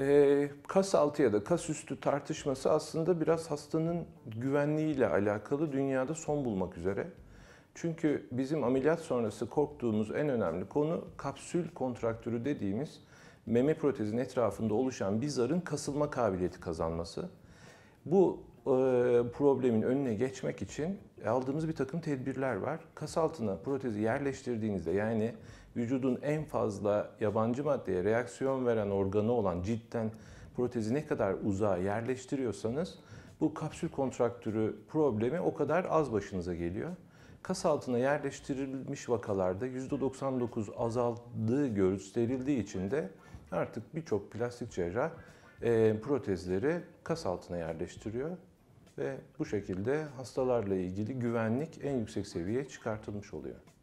e, kas altı ya da kas üstü tartışması aslında biraz hastanın güvenliğiyle alakalı dünyada son bulmak üzere. Çünkü bizim ameliyat sonrası korktuğumuz en önemli konu kapsül kontraktürü dediğimiz meme protezin etrafında oluşan bir zarın kasılma kabiliyeti kazanması. Bu e, problemin önüne geçmek için aldığımız bir takım tedbirler var. Kas altına protezi yerleştirdiğinizde yani vücudun en fazla yabancı maddeye reaksiyon veren organı olan cidden protezi ne kadar uzağa yerleştiriyorsanız bu kapsül kontraktürü problemi o kadar az başınıza geliyor. Kas altına yerleştirilmiş vakalarda %99 azaldığı gösterildiği için de artık birçok plastik cerrah e, protezleri kas altına yerleştiriyor ve bu şekilde hastalarla ilgili güvenlik en yüksek seviyeye çıkartılmış oluyor.